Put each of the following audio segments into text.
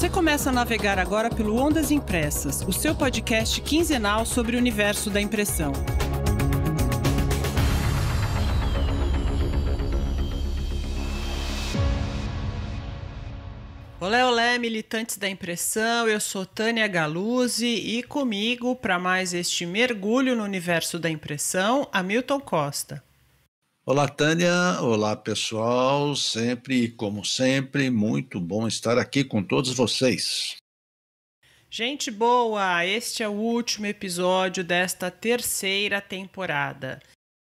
Você começa a navegar agora pelo Ondas Impressas, o seu podcast quinzenal sobre o universo da impressão. Olé, olé, militantes da impressão, eu sou Tânia Galuzzi e comigo para mais este mergulho no universo da impressão, Hamilton Costa. Olá, Tânia. Olá, pessoal. Sempre, como sempre, muito bom estar aqui com todos vocês. Gente boa, este é o último episódio desta terceira temporada.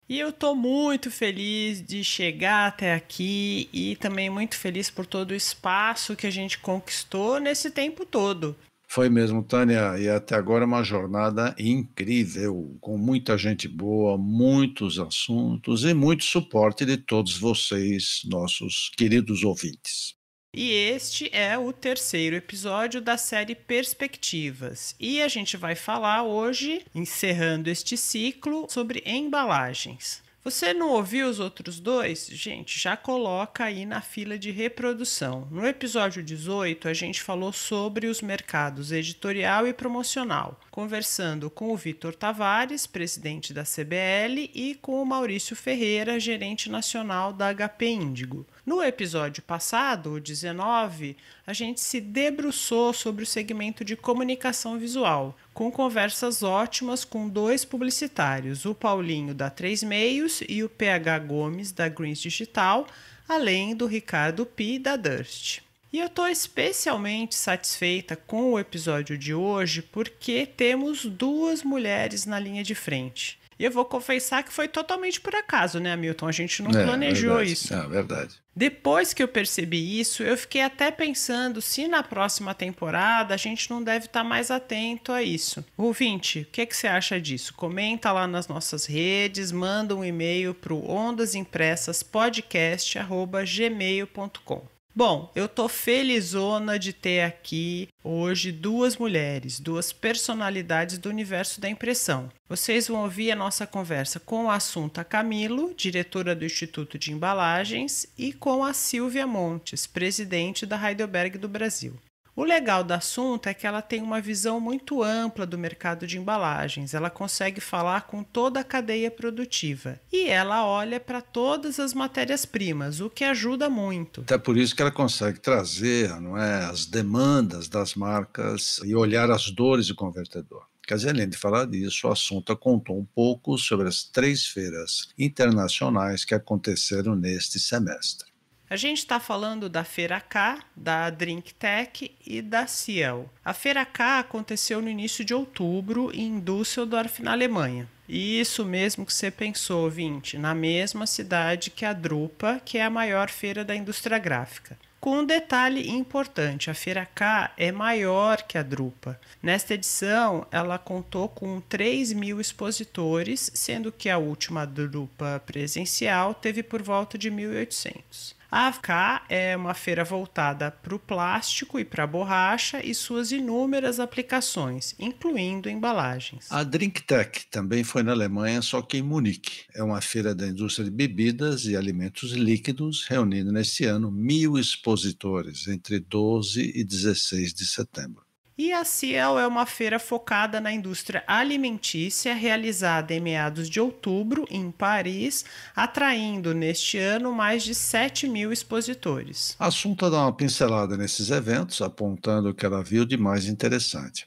E eu tô muito feliz de chegar até aqui e também muito feliz por todo o espaço que a gente conquistou nesse tempo todo. Foi mesmo, Tânia, e até agora é uma jornada incrível, com muita gente boa, muitos assuntos e muito suporte de todos vocês, nossos queridos ouvintes. E este é o terceiro episódio da série Perspectivas. E a gente vai falar hoje, encerrando este ciclo, sobre embalagens. Você não ouviu os outros dois? Gente, já coloca aí na fila de reprodução. No episódio 18, a gente falou sobre os mercados editorial e promocional, conversando com o Vitor Tavares, presidente da CBL, e com o Maurício Ferreira, gerente nacional da HP Índigo. No episódio passado, o 19, a gente se debruçou sobre o segmento de comunicação visual, com conversas ótimas com dois publicitários, o Paulinho da Três Meios e o PH Gomes da Greens Digital, além do Ricardo Pi da Durst. E eu estou especialmente satisfeita com o episódio de hoje porque temos duas mulheres na linha de frente. E eu vou confessar que foi totalmente por acaso, né, Milton? A gente não é, planejou verdade. isso. É verdade. Depois que eu percebi isso, eu fiquei até pensando se na próxima temporada a gente não deve estar tá mais atento a isso. Ouvinte, o que, que você acha disso? Comenta lá nas nossas redes, manda um e-mail para o ondasimpressaspodcast.gmail.com. Bom, eu tô felizona de ter aqui hoje duas mulheres, duas personalidades do universo da impressão. Vocês vão ouvir a nossa conversa com a Assunta Camilo, diretora do Instituto de Embalagens, e com a Silvia Montes, presidente da Heidelberg do Brasil. O legal do assunto é que ela tem uma visão muito ampla do mercado de embalagens, ela consegue falar com toda a cadeia produtiva e ela olha para todas as matérias-primas, o que ajuda muito. Até por isso que ela consegue trazer não é, as demandas das marcas e olhar as dores do convertedor. Quer dizer, além de falar disso, o assunto contou um pouco sobre as três feiras internacionais que aconteceram neste semestre. A gente está falando da Feira K, da Drink Tech e da Ciel. A Feira K aconteceu no início de outubro em Düsseldorf, na Alemanha. Isso mesmo que você pensou, ouvinte, na mesma cidade que a Drupa, que é a maior feira da indústria gráfica. Com um detalhe importante, a Feira K é maior que a Drupa. Nesta edição, ela contou com 3 mil expositores, sendo que a última Drupa presencial teve por volta de 1.800. A AFK é uma feira voltada para o plástico e para a borracha e suas inúmeras aplicações, incluindo embalagens. A DrinkTech também foi na Alemanha, só que em Munique. É uma feira da indústria de bebidas e alimentos líquidos, reunindo neste ano mil expositores entre 12 e 16 de setembro. E a CIEL é uma feira focada na indústria alimentícia, realizada em meados de outubro em Paris, atraindo neste ano mais de 7 mil expositores. Assunta dá uma pincelada nesses eventos, apontando o que ela viu de mais interessante.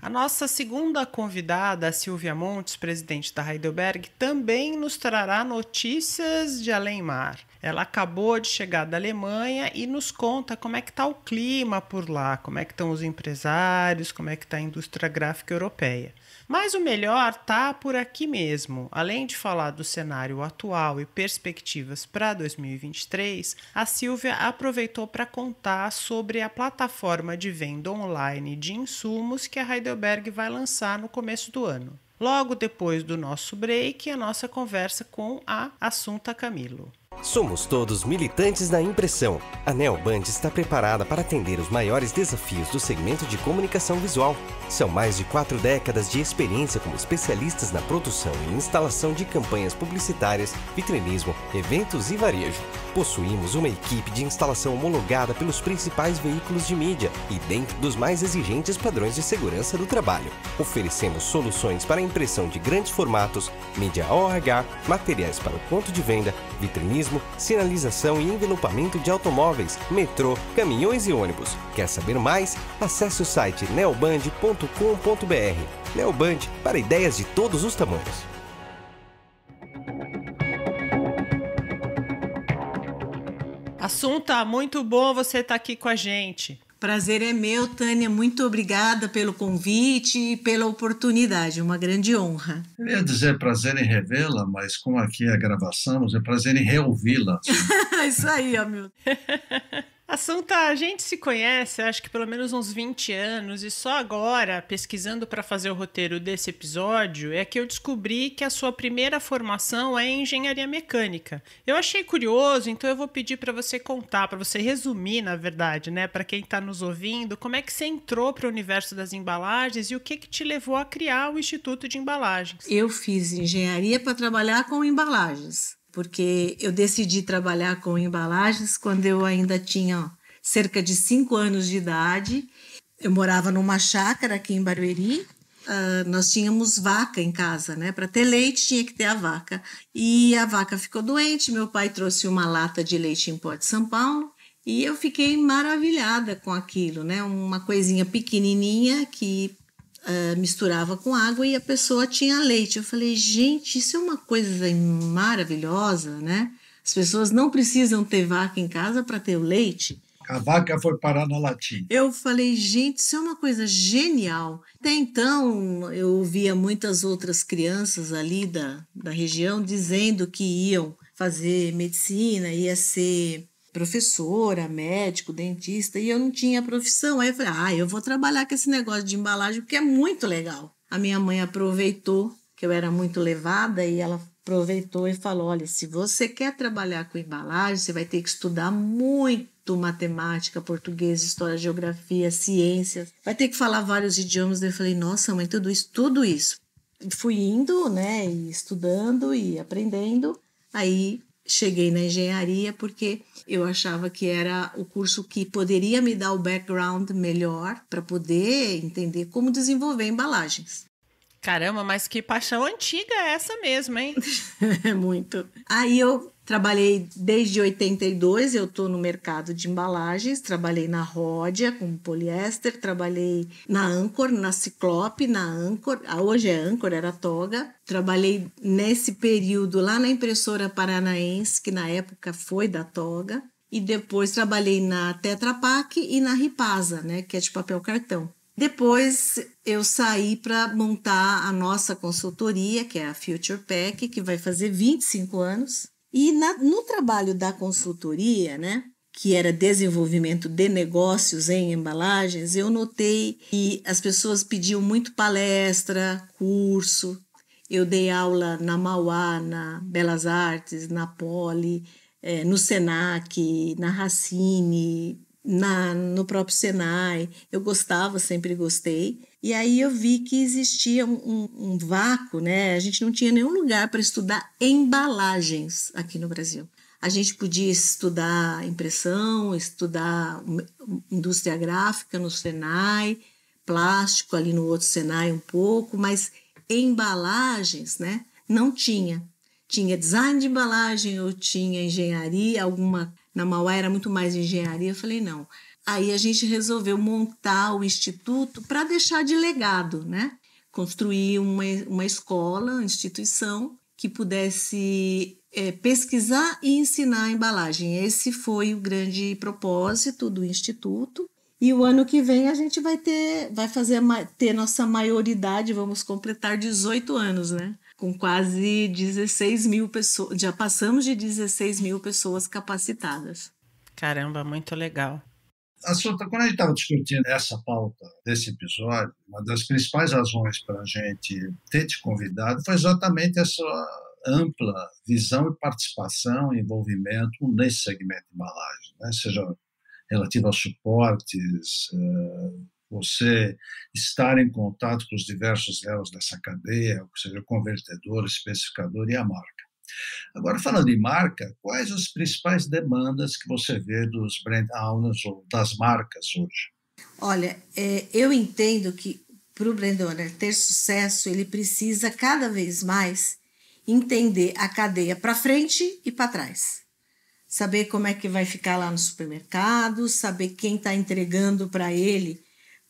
A nossa segunda convidada, a Silvia Montes, presidente da Heidelberg, também nos trará notícias de além mar. Ela acabou de chegar da Alemanha e nos conta como é que está o clima por lá, como é que estão os empresários, como é que está a indústria gráfica europeia. Mas o melhor tá por aqui mesmo. Além de falar do cenário atual e perspectivas para 2023, a Silvia aproveitou para contar sobre a plataforma de venda online de insumos que a Heidelberg vai lançar no começo do ano. Logo depois do nosso break, a nossa conversa com a Assunta Camilo. Somos todos militantes da impressão. A Neoband está preparada para atender os maiores desafios do segmento de comunicação visual. São mais de quatro décadas de experiência como especialistas na produção e instalação de campanhas publicitárias, vitrinismo, eventos e varejo. Possuímos uma equipe de instalação homologada pelos principais veículos de mídia e dentro dos mais exigentes padrões de segurança do trabalho. Oferecemos soluções para impressão de grandes formatos, mídia OH, materiais para o ponto de venda, vitrinismo urbanismo, sinalização e envelopamento de automóveis, metrô, caminhões e ônibus. Quer saber mais? Acesse o site neoband.com.br. Neoband para ideias de todos os tamanhos. Assunta, ah, muito bom você estar tá aqui com a gente. Prazer é meu, Tânia. Muito obrigada pelo convite e pela oportunidade. Uma grande honra. Eu ia dizer é prazer em revê-la, mas como aqui a gravação, é prazer em reouvi-la. Isso aí, Hamilton. Assunta, a gente se conhece, acho que pelo menos uns 20 anos, e só agora, pesquisando para fazer o roteiro desse episódio, é que eu descobri que a sua primeira formação é em engenharia mecânica. Eu achei curioso, então eu vou pedir para você contar, para você resumir, na verdade, né, para quem está nos ouvindo, como é que você entrou para o universo das embalagens e o que que te levou a criar o Instituto de Embalagens. Eu fiz engenharia para trabalhar com embalagens porque eu decidi trabalhar com embalagens quando eu ainda tinha cerca de cinco anos de idade. Eu morava numa chácara aqui em Barueri. Uh, nós tínhamos vaca em casa, né? Para ter leite tinha que ter a vaca. E a vaca ficou doente. Meu pai trouxe uma lata de leite em pó de São Paulo e eu fiquei maravilhada com aquilo, né? Uma coisinha pequenininha que uh, misturava com água e a pessoa tinha leite. Eu falei, gente, isso é uma coisa maravilhosa, né? As pessoas não precisam ter vaca em casa para ter o leite. A vaca foi parar na latinha. Eu falei, gente, isso é uma coisa genial. Até então, eu ouvia muitas outras crianças ali da, da região dizendo que iam fazer medicina, ia ser professora, médico, dentista, e eu não tinha profissão. Aí eu falei, ah, eu vou trabalhar com esse negócio de embalagem porque é muito legal. A minha mãe aproveitou que eu era muito levada e ela aproveitou e falou: olha, se você quer trabalhar com embalagem, você vai ter que estudar muito matemática, português, história, geografia, ciências, vai ter que falar vários idiomas. Eu falei: nossa, mãe, tudo isso, tudo isso. Fui indo, né, e estudando e aprendendo. Aí cheguei na engenharia porque eu achava que era o curso que poderia me dar o background melhor para poder entender como desenvolver embalagens. Caramba, mas que paixão antiga é essa mesmo, hein? É muito. Aí eu Trabalhei desde 82, eu estou no mercado de embalagens, trabalhei na Ródia com poliéster, trabalhei na Anchor, na Ciclope, na Anchor, ah, hoje é Anchor, era Toga. Trabalhei nesse período lá na impressora paranaense, que na época foi da Toga, e depois trabalhei na Tetra Pak e na Ripasa, né, que é de papel cartão. Depois eu saí para montar a nossa consultoria, que é a Future Pack, que vai fazer 25 anos. E na, no trabalho da consultoria, né, que era desenvolvimento de negócios em embalagens, eu notei que as pessoas pediam muito palestra, curso. Eu dei aula na Mauá, na Belas Artes, na Poli, é, no Senac, na Racine, na, no próprio Senai. Eu gostava, sempre gostei. E aí eu vi que existia um, um, um vácuo, né? A gente não tinha nenhum lugar para estudar embalagens aqui no Brasil. A gente podia estudar impressão, estudar indústria gráfica no Senai, plástico ali no outro Senai um pouco, mas embalagens, né? Não tinha. Tinha design de embalagem, ou tinha engenharia, alguma. Na Mauá era muito mais engenharia. Eu falei, não, Aí a gente resolveu montar o instituto para deixar de legado, né? Construir uma, uma escola, uma instituição que pudesse é, pesquisar e ensinar a embalagem. Esse foi o grande propósito do instituto. E o ano que vem a gente vai ter, vai fazer ter nossa maioridade, vamos completar 18 anos, né? Com quase 16 mil pessoas, já passamos de 16 mil pessoas capacitadas. Caramba, muito legal assunto quando a gente estava discutindo essa pauta desse episódio, uma das principais razões para a gente ter te convidado foi exatamente essa ampla visão e participação, envolvimento nesse segmento de embalagem, né? seja relativo a suportes, eh, você estar em contato com os diversos elos dessa cadeia, ou seja, o convertedor, especificador e a marca. Agora, falando em marca, quais as principais demandas que você vê dos brand owners ou das marcas hoje? Olha, é, eu entendo que para o brand owner ter sucesso, ele precisa cada vez mais entender a cadeia para frente e para trás. Saber como é que vai ficar lá no supermercado, saber quem está entregando para ele,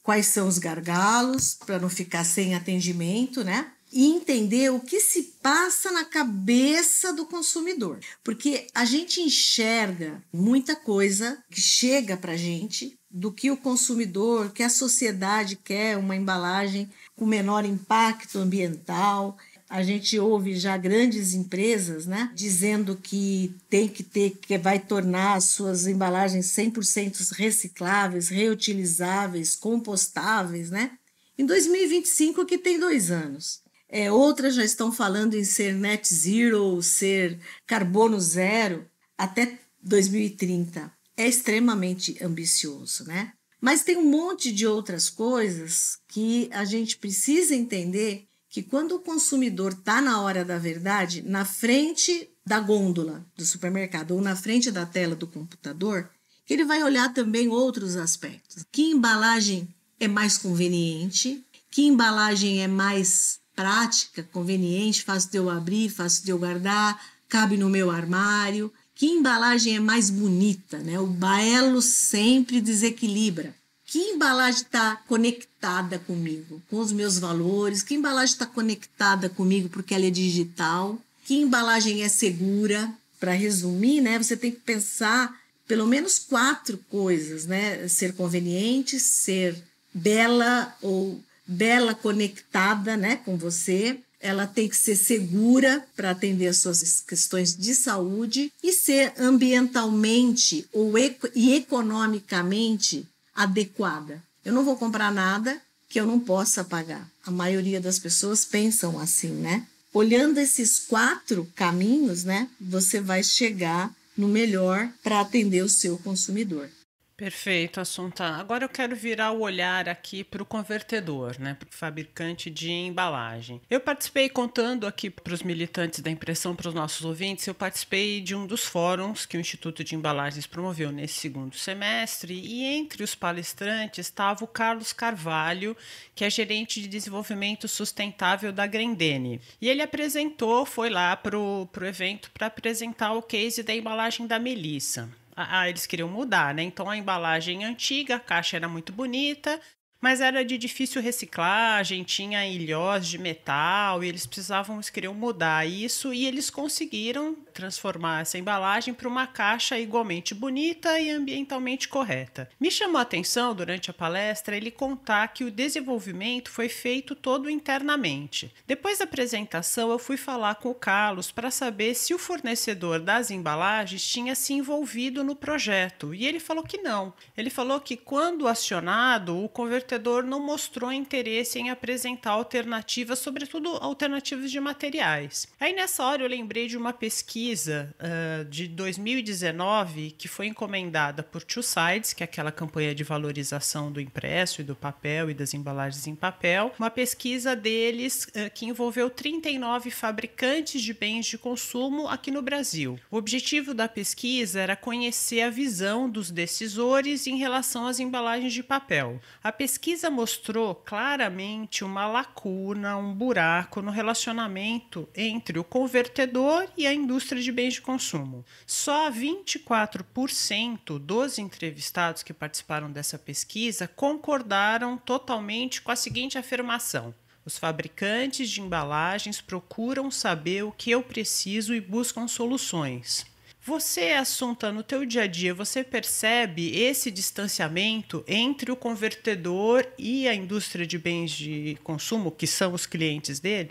quais são os gargalos, para não ficar sem atendimento, né? e entender o que se passa na cabeça do consumidor. Porque a gente enxerga muita coisa que chega para a gente do que o consumidor, que a sociedade quer, uma embalagem com menor impacto ambiental. A gente ouve já grandes empresas né, dizendo que tem que ter, que vai tornar as suas embalagens 100% recicláveis, reutilizáveis, compostáveis, né? Em 2025, que tem dois anos. É, outras já estão falando em ser net zero, ser carbono zero até 2030. É extremamente ambicioso, né? Mas tem um monte de outras coisas que a gente precisa entender que quando o consumidor está na hora da verdade, na frente da gôndola do supermercado ou na frente da tela do computador, ele vai olhar também outros aspectos. Que embalagem é mais conveniente? Que embalagem é mais prática, conveniente, fácil de eu abrir, fácil de eu guardar, cabe no meu armário. Que embalagem é mais bonita, né? O baelo sempre desequilibra. Que embalagem está conectada comigo, com os meus valores? Que embalagem está conectada comigo porque ela é digital? Que embalagem é segura? Para resumir, né? Você tem que pensar pelo menos quatro coisas, né? Ser conveniente, ser bela ou Bela conectada, né, com você, ela tem que ser segura para atender as suas questões de saúde e ser ambientalmente ou eco e economicamente adequada. Eu não vou comprar nada que eu não possa pagar. A maioria das pessoas pensam assim, né? Olhando esses quatro caminhos, né, você vai chegar no melhor para atender o seu consumidor. Perfeito, Assunta. Agora eu quero virar o olhar aqui para o convertedor, né, para o fabricante de embalagem. Eu participei, contando aqui para os militantes da impressão, para os nossos ouvintes, eu participei de um dos fóruns que o Instituto de Embalagens promoveu nesse segundo semestre e entre os palestrantes estava o Carlos Carvalho, que é gerente de desenvolvimento sustentável da Grendene. E ele apresentou, foi lá para o evento para apresentar o case da embalagem da Melissa. Ah, ah, eles queriam mudar, né? Então a embalagem antiga, a caixa era muito bonita, mas era de difícil reciclagem, tinha ilhós de metal e eles precisavam, eles queriam mudar isso e eles conseguiram transformar essa embalagem para uma caixa igualmente bonita e ambientalmente correta. Me chamou a atenção durante a palestra ele contar que o desenvolvimento foi feito todo internamente. Depois da apresentação, eu fui falar com o Carlos para saber se o fornecedor das embalagens tinha se envolvido no projeto e ele falou que não. Ele falou que quando acionado, o converter desenvolvedor não mostrou interesse em apresentar alternativas, sobretudo alternativas de materiais. Aí nessa hora eu lembrei de uma pesquisa uh, de 2019 que foi encomendada por Two Sides, que é aquela campanha de valorização do impresso e do papel e das embalagens em papel, uma pesquisa deles uh, que envolveu 39 fabricantes de bens de consumo aqui no Brasil. O objetivo da pesquisa era conhecer a visão dos decisores em relação às embalagens de papel. A pesquisa pesquisa mostrou claramente uma lacuna, um buraco no relacionamento entre o convertedor e a indústria de bens de consumo. Só 24% dos entrevistados que participaram dessa pesquisa concordaram totalmente com a seguinte afirmação: os fabricantes de embalagens procuram saber o que eu preciso e buscam soluções. Você é assunta no teu dia a dia, você percebe esse distanciamento entre o convertedor e a indústria de bens de consumo, que são os clientes dele?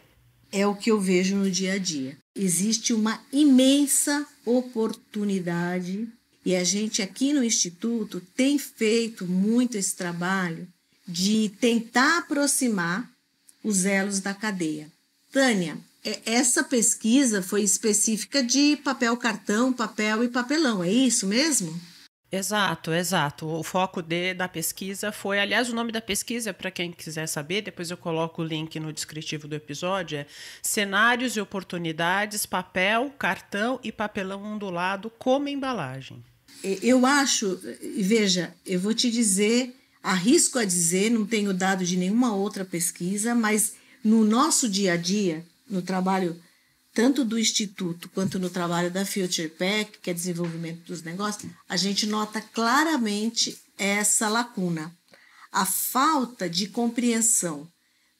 É o que eu vejo no dia a dia. Existe uma imensa oportunidade e a gente aqui no instituto tem feito muito esse trabalho de tentar aproximar os elos da cadeia. Tânia, é, essa pesquisa foi específica de papel cartão, papel e papelão, é isso mesmo? Exato, exato. O foco de, da pesquisa foi, aliás, o nome da pesquisa, para quem quiser saber, depois eu coloco o link no descritivo do episódio, é Cenários e Oportunidades, Papel, Cartão e Papelão Ondulado como Embalagem. É, eu acho, veja, eu vou te dizer, arrisco a dizer, não tenho dado de nenhuma outra pesquisa, mas no nosso dia a dia, no trabalho tanto do Instituto quanto no trabalho da Future Pack que é desenvolvimento dos negócios, a gente nota claramente essa lacuna. A falta de compreensão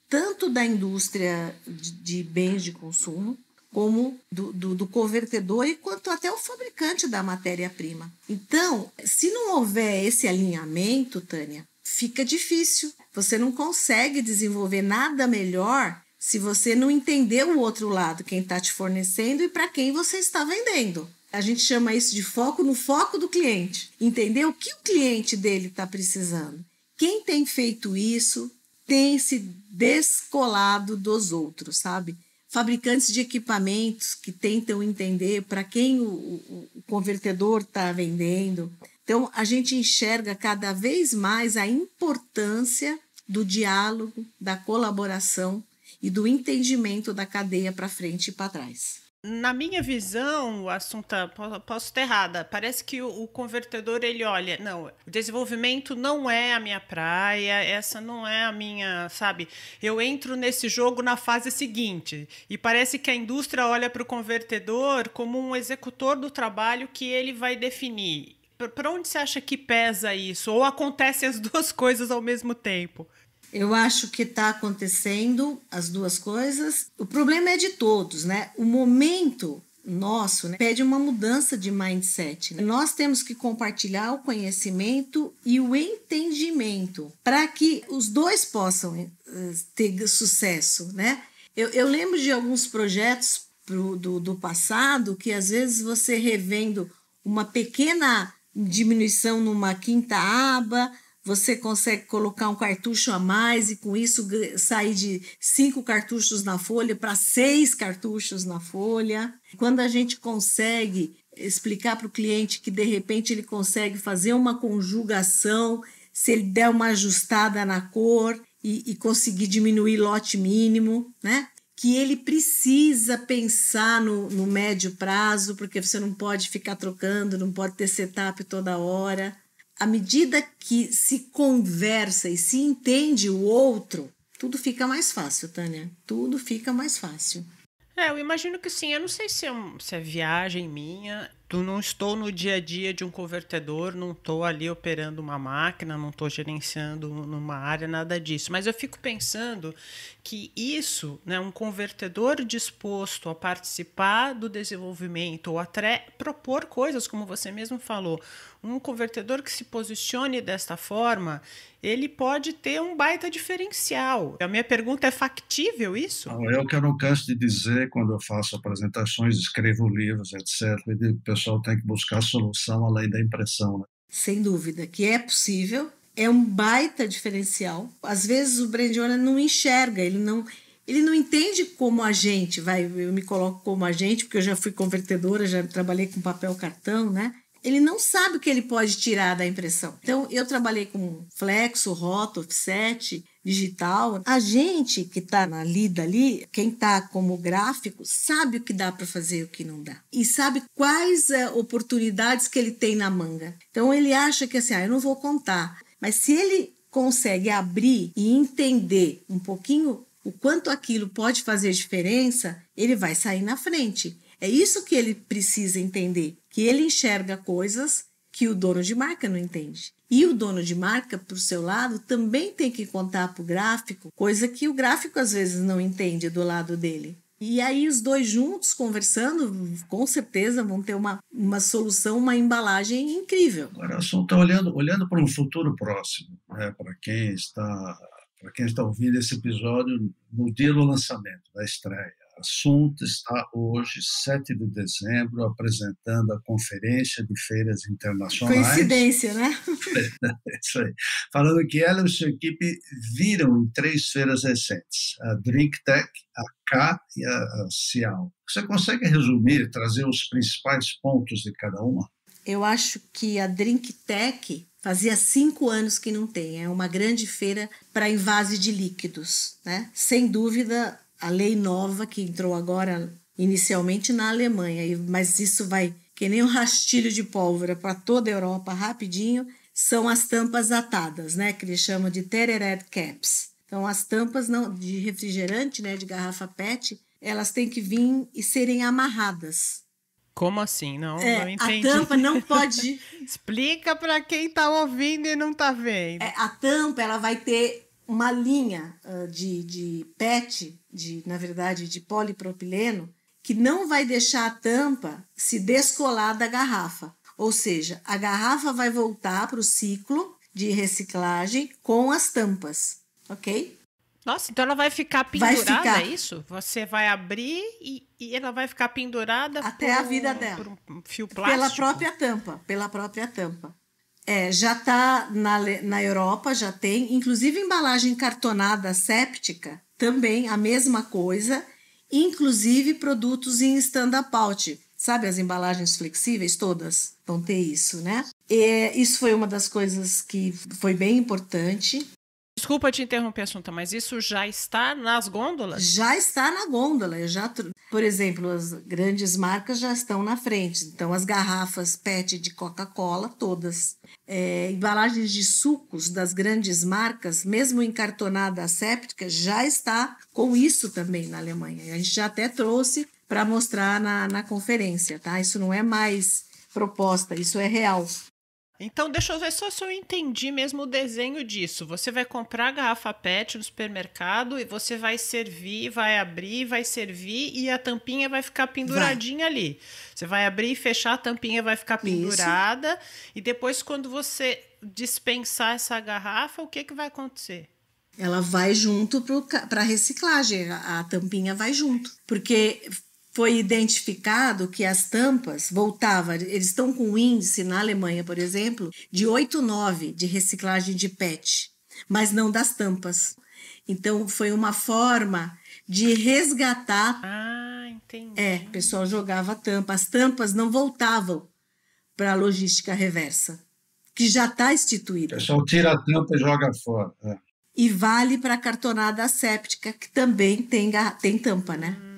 tanto da indústria de, de bens de consumo, como do, do, do, convertedor e quanto até o fabricante da matéria-prima. Então, se não houver esse alinhamento, Tânia, fica difícil. Você não consegue desenvolver nada melhor se você não entender o outro lado, quem está te fornecendo e para quem você está vendendo. A gente chama isso de foco no foco do cliente. Entender o que o cliente dele está precisando. Quem tem feito isso tem se descolado dos outros, sabe? Fabricantes de equipamentos que tentam entender para quem o, o, o convertedor está vendendo. Então, a gente enxerga cada vez mais a importância do diálogo, da colaboração e do entendimento da cadeia para frente e para trás. Na minha visão, o assunto tá, posso estar errada. Parece que o, o, convertedor ele olha, não, o desenvolvimento não é a minha praia, essa não é a minha, sabe? Eu entro nesse jogo na fase seguinte e parece que a indústria olha para o convertedor como um executor do trabalho que ele vai definir. Para onde você acha que pesa isso? Ou acontecem as duas coisas ao mesmo tempo? Eu acho que está acontecendo as duas coisas. O problema é de todos, né? O momento nosso né, pede uma mudança de mindset. Né? Nós temos que compartilhar o conhecimento e o entendimento para que os dois possam eh, ter sucesso, né? Eu, eu, lembro de alguns projetos pro, do, do passado que às vezes você revendo uma pequena diminuição numa quinta aba, você consegue colocar um cartucho a mais e com isso sair de cinco cartuchos na folha para seis cartuchos na folha. Quando a gente consegue explicar para o cliente que de repente ele consegue fazer uma conjugação, se ele der uma ajustada na cor e, e conseguir diminuir lote mínimo, né? que ele precisa pensar no, no, médio prazo, porque você não pode ficar trocando, não pode ter setup toda hora à medida que se conversa e se entende o outro, tudo fica mais fácil, Tânia. Tudo fica mais fácil. É, eu imagino que sim. Eu não sei se é, se é viagem minha tu não estou no dia a dia de um convertedor, não estou ali operando uma máquina, não estou gerenciando numa área, nada disso. Mas eu fico pensando que isso, né, um convertedor disposto a participar do desenvolvimento ou até propor coisas, como você mesmo falou, um convertedor que se posicione desta forma, ele pode ter um baita diferencial. A minha pergunta é factível isso? Eu é o que eu não canso de dizer quando eu faço apresentações, escrevo livros, etc. E de pessoas pessoal tem que buscar solução além da impressão. Né? Sem dúvida, que é possível, é um baita diferencial. Às vezes o brand owner não enxerga, ele não ele não entende como a gente, vai, eu me coloco como a gente, porque eu já fui convertedora, já trabalhei com papel cartão, né? ele não sabe o que ele pode tirar da impressão. Então, eu trabalhei com flexo, rota, offset, digital. A gente que está na lida ali, quem está como gráfico, sabe o que dá para fazer e o que não dá. E sabe quais é, oportunidades que ele tem na manga. Então, ele acha que assim, ah, eu não vou contar. Mas se ele consegue abrir e entender um pouquinho o quanto aquilo pode fazer diferença, ele vai sair na frente. É isso que ele precisa entender que ele enxerga coisas que o dono de marca não entende. E o dono de marca, por seu lado, também tem que contar para o gráfico, coisa que o gráfico às vezes não entende do lado dele. E aí os dois juntos conversando, com certeza vão ter uma, uma solução, uma embalagem incrível. Agora, o assunto está olhando, olhando para um futuro próximo, né? para quem está para quem está ouvindo esse episódio no dia do lançamento, da estreia assunto está hoje, 7 de dezembro, apresentando a Conferência de Feiras Internacionais. Coincidência, né? isso aí. Falando que ela e sua equipe viram em três feiras recentes, a DrinkTech, a K e a Cial. Você consegue resumir, trazer os principais pontos de cada uma? Eu acho que a DrinkTech Fazia cinco anos que não tem. É uma grande feira para invase de líquidos, né? Sem dúvida, a lei nova que entrou agora inicialmente na Alemanha, mas isso vai que nem um rastilho de pólvora para toda a Europa rapidinho, são as tampas atadas, né, que eles chamam de tereret caps. Então as tampas não de refrigerante, né, de garrafa PET, elas têm que vir e serem amarradas. Como assim? Não, é, não entendi. A tampa não pode. Explica para quem está ouvindo e não está vendo. É, a tampa ela vai ter uma linha uh, de, de PET, de, na verdade de polipropileno, que não vai deixar a tampa se descolar da garrafa. Ou seja, a garrafa vai voltar para o ciclo de reciclagem com as tampas, ok? Nossa, então ela vai ficar pendurada, vai é ficar. é isso? Você vai abrir e, e ela vai ficar pendurada até por, a vida dela. Por um fio plástico. Pela própria tampa, pela própria tampa. É, já está na, na Europa, já tem, inclusive embalagem cartonada séptica, também a mesma coisa, inclusive produtos em stand-up out. Sabe as embalagens flexíveis todas? Vão ter isso, né? E é, isso foi uma das coisas que foi bem importante. Desculpa te interromper, Assunta, mas isso já está nas gôndolas? Já está na gôndola. Já, por exemplo, as grandes marcas já estão na frente. Então, as garrafas PET de Coca-Cola, todas. É, embalagens de sucos das grandes marcas, mesmo encartonada séptica, já está com isso também na Alemanha. A gente já até trouxe para mostrar na, na conferência, tá? Isso não é mais proposta, isso é real. Então, deixa eu ver só se eu entendi mesmo o desenho disso. Você vai comprar a garrafa PET no supermercado e você vai servir, vai abrir, vai servir e a tampinha vai ficar penduradinha vai. ali. Você vai abrir e fechar, a tampinha vai ficar pendurada. Isso. E depois, quando você dispensar essa garrafa, o que, que vai acontecer? Ela vai junto para reciclagem, a, a tampinha vai junto. Porque foi identificado que as tampas voltavam, eles estão com um índice na Alemanha, por exemplo, de 8,9 de reciclagem de PET, mas não das tampas. Então foi uma forma de resgatar. Ah, entendi. É, o pessoal jogava tampa, as tampas não voltavam para a logística reversa, que já está instituída. O pessoal tira a tampa e joga fora. É. E vale para a cartonada séptica que também tem, tem tampa, né? Hum.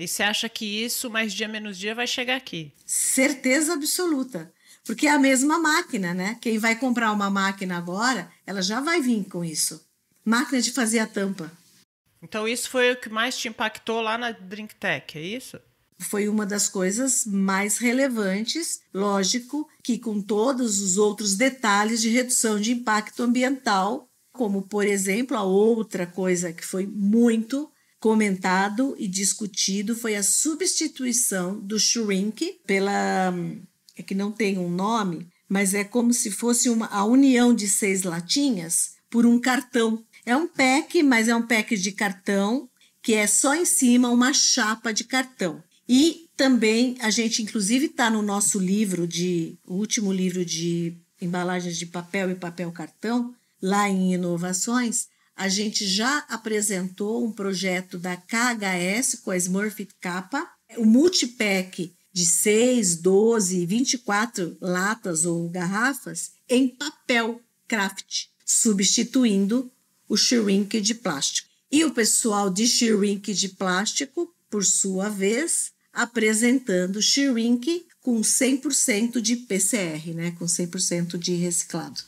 E você acha que isso, mais dia menos dia, vai chegar aqui? Certeza absoluta. Porque é a mesma máquina, né? Quem vai comprar uma máquina agora, ela já vai vir com isso. Máquina de fazer a tampa. Então, isso foi o que mais te impactou lá na DrinkTech, é isso? foi uma das coisas mais relevantes, lógico, que com todos os outros detalhes de redução de impacto ambiental, como por exemplo, a outra coisa que foi muito comentado e discutido foi a substituição do shrink pela. É que não tem um nome, mas é como se fosse uma, a união de seis latinhas por um cartão. É um pack, mas é um pack de cartão que é só em cima uma chapa de cartão. E também a gente, inclusive, está no nosso livro de o último livro de embalagens de papel e papel cartão lá em inovações a gente já apresentou um projeto da KHS com a Smurfit Kappa, o multipack de 6, 12, 24 latas ou garrafas em papel craft, substituindo o shrink de plástico. E o pessoal de shrink de plástico, por sua vez, apresentando shrink com 100% de PCR, né, com 100% de reciclado.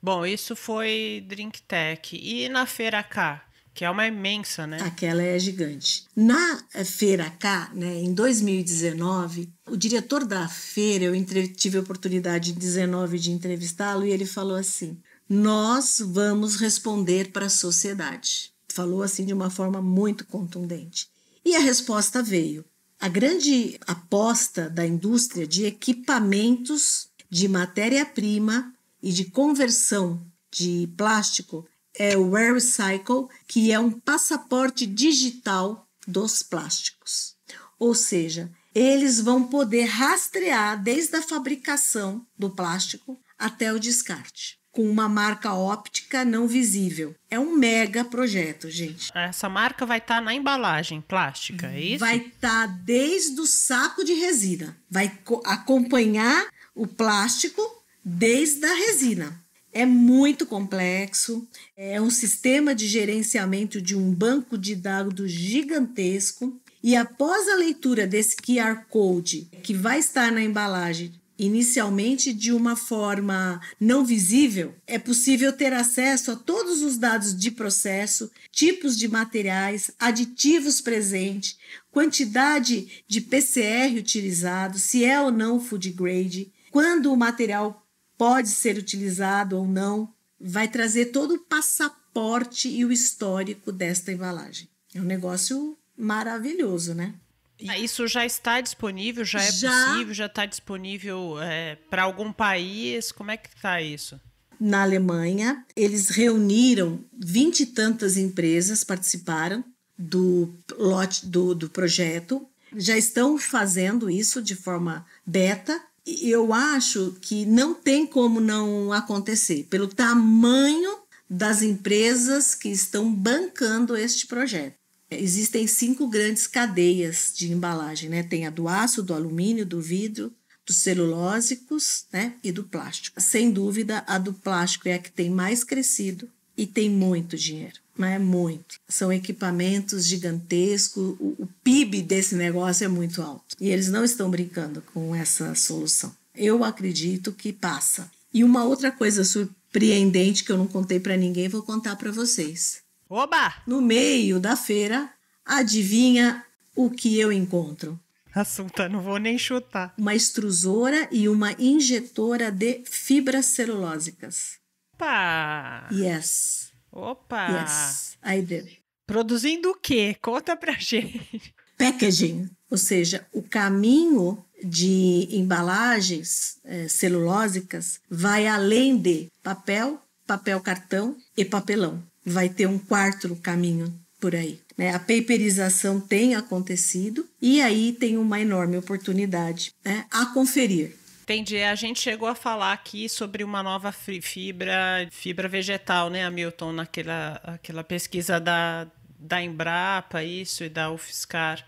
Bom, isso foi Drink Tech. E na Feira K? Que é uma imensa, né? Aquela é gigante. Na eh, Feira K, né, em 2019, o diretor da feira, eu tive a oportunidade em 19 de entrevistá-lo, e ele falou assim: Nós vamos responder para a sociedade. Falou assim de uma forma muito contundente. E a resposta veio. A grande aposta da indústria de equipamentos de matéria-prima e de conversão de plástico é o Recycle que é um passaporte digital dos plásticos. Ou seja, eles vão poder rastrear desde a fabricação do plástico até o descarte, com uma marca óptica não visível. É um mega projeto, gente. Essa marca vai estar tá na embalagem plástica, é isso? Vai estar tá desde o saco de resina, vai acompanhar o plástico desde a resina. É muito complexo, é um sistema de gerenciamento de um banco de dados gigantesco. E após a leitura desse QR Code, que vai estar na embalagem inicialmente de uma forma não visível, é possível ter acesso a todos os dados de processo, tipos de materiais, aditivos presentes, quantidade de PCR utilizado, se é ou não food grade, quando o material pode ser utilizado ou não, vai trazer todo o passaporte e o histórico desta embalagem. É um negócio maravilhoso, né? Ah, isso já está disponível? Já é já... possível? Já está disponível é, para algum país? Como é que está isso? Na Alemanha, eles reuniram vinte e tantas empresas participaram do lote do, do projeto. Já estão fazendo isso de forma beta eu acho que não tem como não acontecer, pelo tamanho das empresas que estão bancando este projeto. Existem cinco grandes cadeias de embalagem, né? Tem a do aço, do alumínio, do vidro, dos celulósicos né? e do plástico. Sem dúvida, a do plástico é a que tem mais crescido e tem muito dinheiro. Mas é né? muito. São equipamentos gigantescos, o, o PIB desse negócio é muito alto. E eles não estão brincando com essa solução. Eu acredito que passa. E uma outra coisa surpreendente que eu não contei para ninguém, vou contar para vocês. Oba! No meio da feira, adivinha o que eu encontro? Assunta, não vou nem chutar. Uma extrusora e uma injetora de fibras celulósicas. Pá! Yes. Opa! Yes, I did. Produzindo o quê? Conta pra gente. Packaging, ou seja, o caminho de embalagens é, celulósicas vai além de papel, papel cartão e papelão. Vai ter um quarto caminho por aí. Né? A paperização tem acontecido e aí tem uma enorme oportunidade né, a conferir. Entendi. A gente chegou a falar aqui sobre uma nova fibra, fibra vegetal, né, Hamilton, naquela aquela pesquisa da, da Embrapa, isso, e da UFSCar.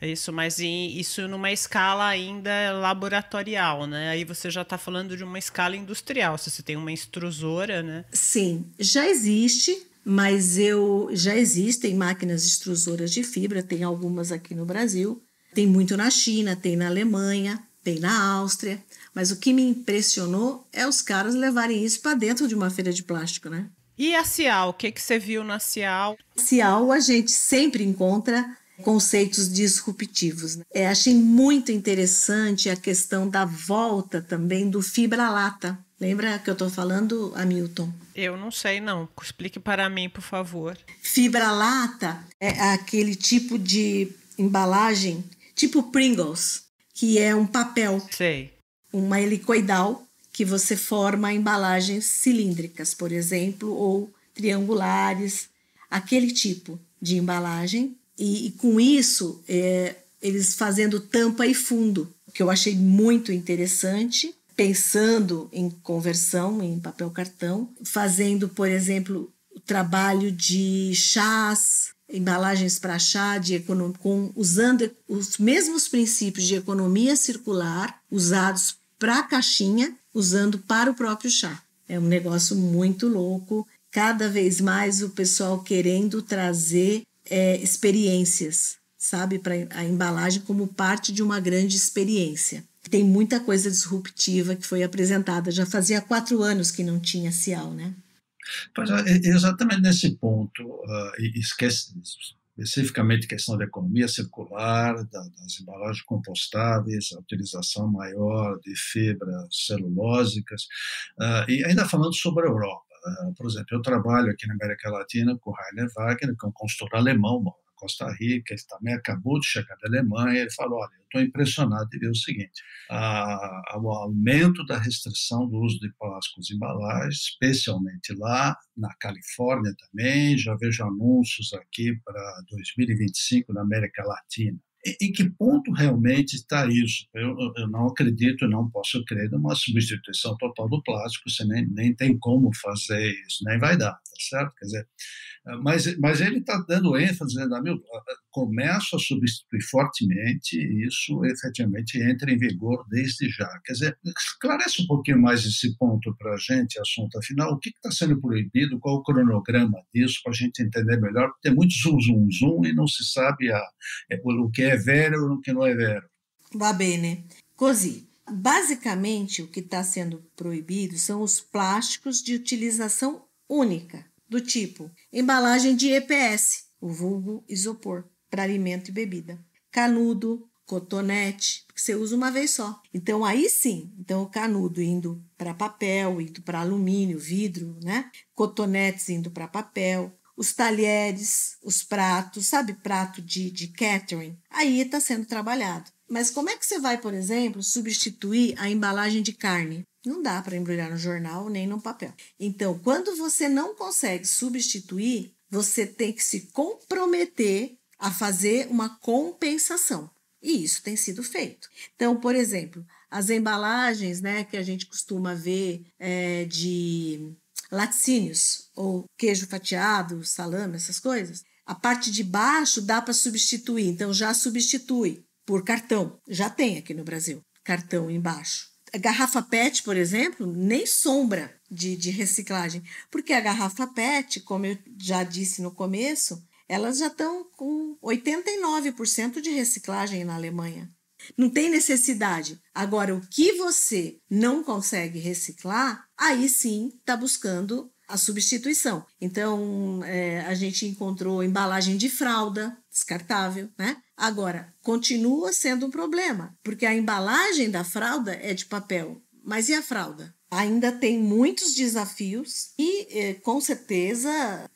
É isso, mas em, isso numa escala ainda laboratorial, né? Aí você já está falando de uma escala industrial, se você tem uma extrusora, né? Sim, já existe, mas eu já existem máquinas extrusoras de fibra, tem algumas aqui no Brasil, tem muito na China, tem na Alemanha, tem na Áustria. Mas o que me impressionou é os caras levarem isso para dentro de uma feira de plástico, né? E a Cial, o que, que você viu na Cial? Cial a gente sempre encontra conceitos disruptivos. Né? É, achei muito interessante a questão da volta também do fibra lata. Lembra que eu estou falando, Hamilton? Eu não sei, não. Explique para mim, por favor. Fibra lata é aquele tipo de embalagem, tipo Pringles, que é um papel. Sei. Uma helicoidal que você forma embalagens cilíndricas, por exemplo, ou triangulares, aquele tipo de embalagem. E, e com isso, é, eles fazendo tampa e fundo, o que eu achei muito interessante, pensando em conversão em papel cartão, fazendo, por exemplo, o trabalho de chás, embalagens para chá de com, usando os mesmos princípios de economia circular usados para a caixinha, usando para o próprio chá. É um negócio muito louco. Cada vez mais o pessoal querendo trazer é, experiências, sabe, para a embalagem como parte de uma grande experiência. Tem muita coisa disruptiva que foi apresentada. Já fazia quatro anos que não tinha Cial, né? Pois é, exatamente nesse ponto, uh, ah, esquece especificamente questão da economia circular, das embalagens compostáveis, a utilização maior de fibras celulósicas, ah, e ainda falando sobre a Europa. Ah, por exemplo, eu trabalho aqui na América Latina com Rainer Wagner, que é um consultor alemão, Costa Rica, ele também acabou de chegar da Alemanha, ele falou, olha, eu estou impressionado de ver o seguinte, a, o aumento da restrição do uso de plásticos e embalagens, especialmente lá na Califórnia também, já vejo anúncios aqui para 2025 na América Latina em que ponto realmente está isso? Eu, eu não acredito, não posso crer numa substituição total do plástico, você nem, nem tem como fazer isso, nem vai dar, tá certo? Quer dizer, mas, mas ele está dando ênfase, né, dizendo, amigo, ah, começo a substituir fortemente, e isso efetivamente entra em vigor desde já. Quer dizer, esclarece um pouquinho mais esse ponto para a gente, assunto afinal, o que está sendo proibido, qual o cronograma disso, para a gente entender melhor, porque tem muito zoom, zoom, zoom, e não se sabe a, é, o que é vero ou o que não é vero. Vá bem, né? Così. Basicamente, o que está sendo proibido são os plásticos de utilização única, do tipo embalagem de EPS, o vulgo isopor, para alimento e bebida, canudo, cotonete, que você usa uma vez só. Então aí sim, então o canudo indo para papel, indo para alumínio, vidro, né? Cotonetes indo para papel, os talheres, os pratos, sabe, prato de, de catering, aí está sendo trabalhado. Mas como é que você vai, por exemplo, substituir a embalagem de carne? Não dá para embrulhar no jornal nem no papel. Então, quando você não consegue substituir, você tem que se comprometer a fazer uma compensação. E isso tem sido feito. Então, por exemplo, as embalagens né, que a gente costuma ver é, de laticínios ou queijo fatiado, salame, essas coisas, a parte de baixo dá para substituir. Então, já substitui por cartão. Já tem aqui no Brasil cartão embaixo. A garrafa PET, por exemplo, nem sombra de, de reciclagem, porque a garrafa PET, como eu já disse no começo, elas já estão com 89% de reciclagem na Alemanha. Não tem necessidade. Agora, o que você não consegue reciclar, aí sim está buscando a substituição. Então, é, a gente encontrou embalagem de fralda descartável, né? Agora, continua sendo um problema, porque a embalagem da fralda é de papel. Mas e a fralda? Ainda tem muitos desafios e, eh, com certeza,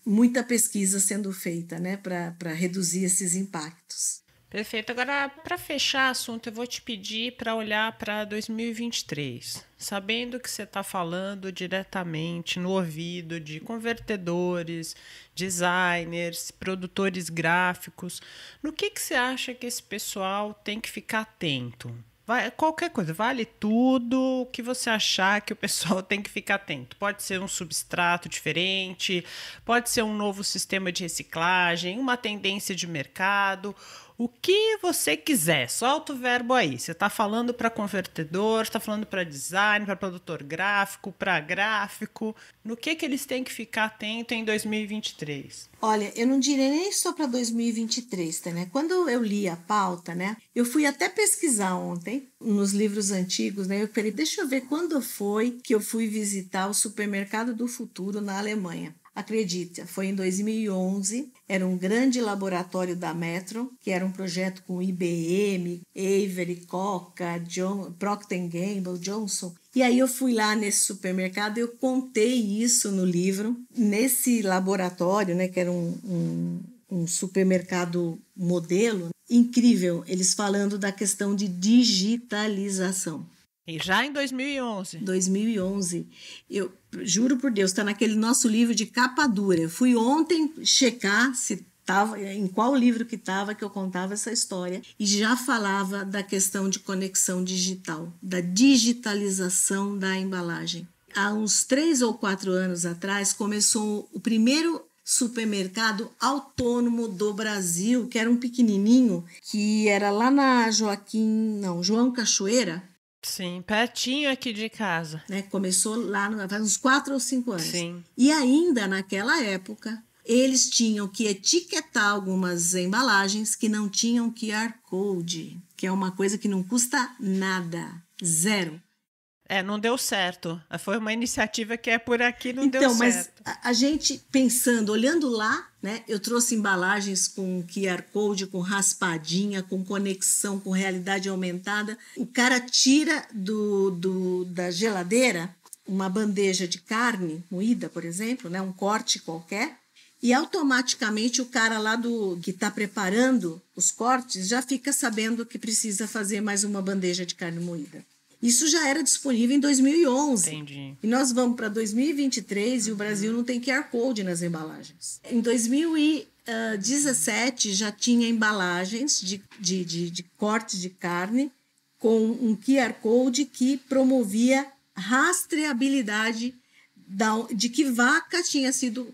muita pesquisa sendo feita né, para reduzir esses impactos. Perfeito. Agora, para fechar assunto, eu vou te pedir para olhar para 2023, sabendo que você está falando diretamente no ouvido de convertedores, designers, produtores gráficos. No que, que você acha que esse pessoal tem que ficar atento? Vai, qualquer coisa, vale tudo o que você achar que o pessoal tem que ficar atento. Pode ser um substrato diferente, pode ser um novo sistema de reciclagem, uma tendência de mercado o que você quiser, solta o verbo aí. Você está falando para convertedor, está falando para design, para produtor gráfico, para gráfico. No que, que eles têm que ficar atento em 2023? Olha, eu não direi nem só para 2023, tá, né? Quando eu li a pauta, né? Eu fui até pesquisar ontem nos livros antigos, né? Eu falei, deixa eu ver quando foi que eu fui visitar o supermercado do futuro na Alemanha. Acredita, foi em 2011 era um grande laboratório da Metro, que era um projeto com IBM, Avery, Coca, John, Procter Gamble, Johnson. E aí eu fui lá nesse supermercado, eu contei isso no livro. Nesse laboratório, né, que era um, um, um supermercado modelo, incrível, eles falando da questão de digitalização. E já em 2011. 2011. Eu, juro por Deus, está naquele nosso livro de capa dura. Eu fui ontem checar se tava, em qual livro que estava que eu contava essa história e já falava da questão de conexão digital, da digitalização da embalagem. Há uns três ou quatro anos atrás começou o primeiro supermercado autônomo do Brasil, que era um pequenininho, que era lá na Joaquim, não, João Cachoeira, Sim, pertinho aqui de casa. Né? Começou lá faz uns quatro ou cinco anos. Sim. E ainda naquela época, eles tinham que etiquetar algumas embalagens que não tinham QR Code, que é uma coisa que não custa nada, zero. É, não deu certo. Foi uma iniciativa que é por aqui, não então, deu certo. Então, mas a gente pensando, olhando lá, né? Eu trouxe embalagens com QR Code, com raspadinha, com conexão, com realidade aumentada. O cara tira do, do da geladeira uma bandeja de carne moída, por exemplo, né? um corte qualquer, e automaticamente o cara lá do que está preparando os cortes já fica sabendo que precisa fazer mais uma bandeja de carne moída. Isso já era disponível em 2011. Entendi. E nós vamos para 2023 uhum. e o Brasil não tem QR Code nas embalagens. Em 2017 ah, já tinha embalagens de, de, de, de corte de carne com um QR Code que promovia rastreabilidade da, de que vaca tinha sido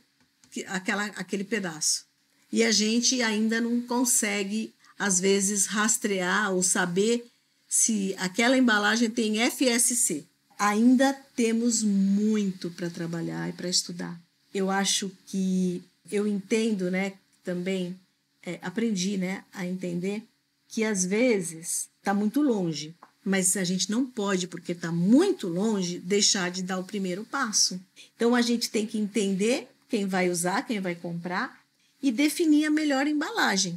aquela, aquele pedaço. E a gente ainda não consegue, às vezes, rastrear ou saber se aquela embalagem tem FSC. Ainda temos muito para trabalhar e para estudar. Eu acho que eu entendo, né, também é, aprendi, né, a entender que às vezes está muito longe, mas a gente não pode, porque está muito longe, deixar de dar o primeiro passo. Então a gente tem que entender quem vai usar, quem vai comprar e definir a melhor embalagem.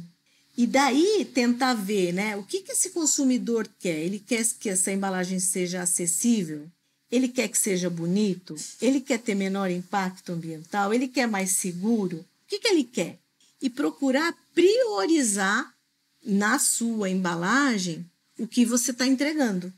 E daí tentar ver né, o que, que esse consumidor quer. Ele quer que essa embalagem seja acessível? Ele quer que seja bonito? Ele quer ter menor impacto ambiental? Ele quer mais seguro? O que, que ele quer? E procurar priorizar na sua embalagem o que você está entregando.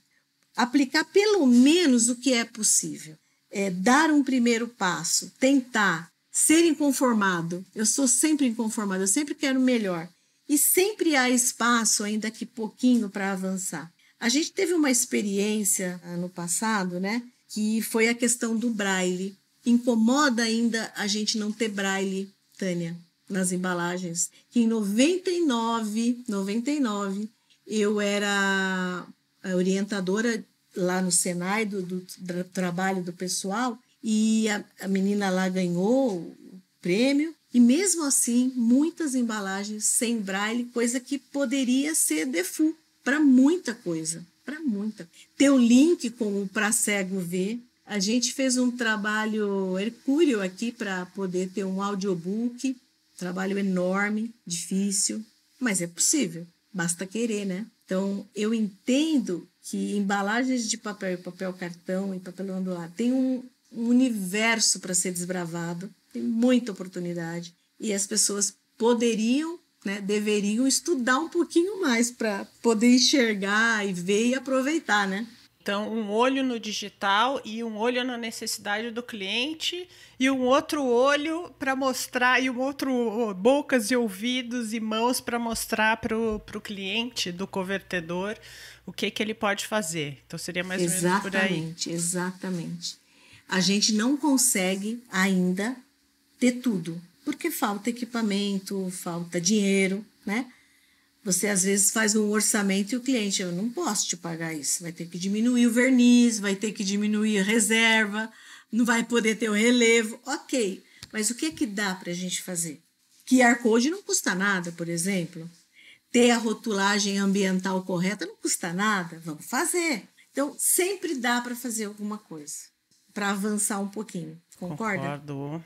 Aplicar pelo menos o que é possível. É, dar um primeiro passo, tentar ser inconformado. Eu sou sempre inconformado, eu sempre quero melhor. E sempre há espaço, ainda que pouquinho, para avançar. A gente teve uma experiência ah, no passado, né? Que foi a questão do braille. Incomoda ainda a gente não ter braille, Tânia, nas embalagens. Que em 99, 99, eu era orientadora lá no Senai do, do, do trabalho do pessoal e a, a menina lá ganhou o prêmio e mesmo assim, muitas embalagens sem braille, coisa que poderia ser default para muita coisa, para muita. o link com o para cego ver, a gente fez um trabalho hercúleo aqui para poder ter um audiobook, trabalho enorme, difícil, mas é possível, basta querer, né? Então, eu entendo que embalagens de papel, papel cartão e papelão ondulado tem um universo para ser desbravado tem muita oportunidade. E as pessoas poderiam, né, deveriam estudar um pouquinho mais para poder enxergar e ver e aproveitar, né? Então, um olho no digital e um olho na necessidade do cliente e um outro olho para mostrar, e um outro bocas e ouvidos e mãos para mostrar para o cliente do convertedor o que, que ele pode fazer. Então, seria mais ou menos por aí. Exatamente, exatamente. A gente não consegue ainda ter tudo, porque falta equipamento, falta dinheiro, né? Você às vezes faz um orçamento e o cliente, eu não posso te pagar isso, vai ter que diminuir o verniz, vai ter que diminuir a reserva, não vai poder ter o relevo. Ok, mas o que é que dá para a gente fazer? QR Code não custa nada, por exemplo. Ter a rotulagem ambiental correta não custa nada, vamos fazer. Então, sempre dá para fazer alguma coisa, para avançar um pouquinho, concorda? Concordo.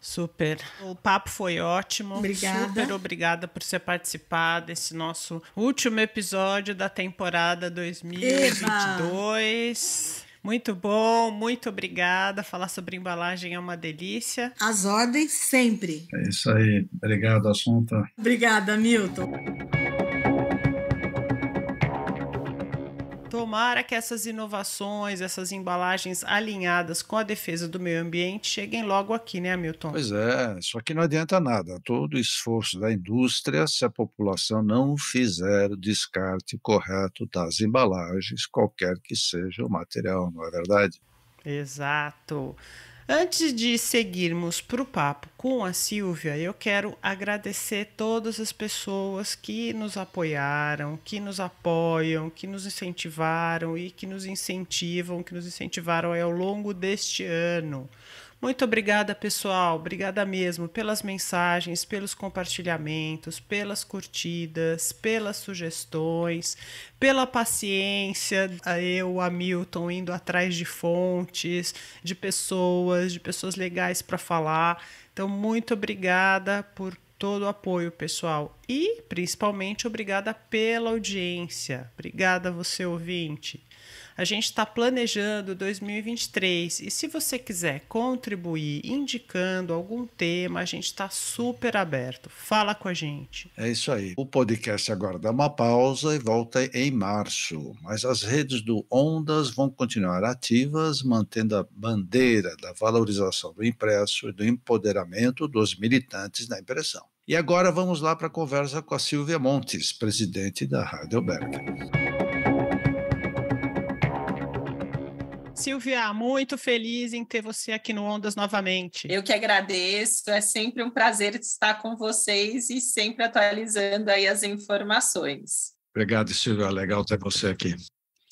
Super. O papo foi ótimo. Obrigada. Super obrigada por você participar desse nosso último episódio da temporada 2022. Eba. Muito bom, muito obrigada. Falar sobre embalagem é uma delícia. As ordens sempre. É isso aí. Obrigado, Assunta. Obrigada, Milton. Tomara que essas inovações, essas embalagens alinhadas com a defesa do meio ambiente cheguem logo aqui, né, Hamilton? Pois é, só que não adianta nada. Todo esforço da indústria, se a população não fizer o descarte correto das embalagens, qualquer que seja o material, não é verdade? Exato. Antes de seguirmos para o papo com a Silvia, eu quero agradecer todas as pessoas que nos apoiaram, que nos apoiam, que nos incentivaram e que nos incentivam, que nos incentivaram ao longo deste ano. Muito obrigada, pessoal. Obrigada mesmo pelas mensagens, pelos compartilhamentos, pelas curtidas, pelas sugestões, pela paciência. Ah, eu, Hamilton, indo atrás de fontes, de pessoas, de pessoas legais para falar. Então, muito obrigada por todo o apoio, pessoal. E, principalmente, obrigada pela audiência. Obrigada, você ouvinte. A gente está planejando 2023 e se você quiser contribuir indicando algum tema, a gente está super aberto. Fala com a gente. É isso aí. O podcast agora dá uma pausa e volta em março, mas as redes do Ondas vão continuar ativas, mantendo a bandeira da valorização do impresso e do empoderamento dos militantes na impressão. E agora vamos lá para a conversa com a Silvia Montes, presidente da Música Silvia, muito feliz em ter você aqui no Ondas novamente. Eu que agradeço, é sempre um prazer estar com vocês e sempre atualizando aí as informações. Obrigado, Silvia, legal ter você aqui.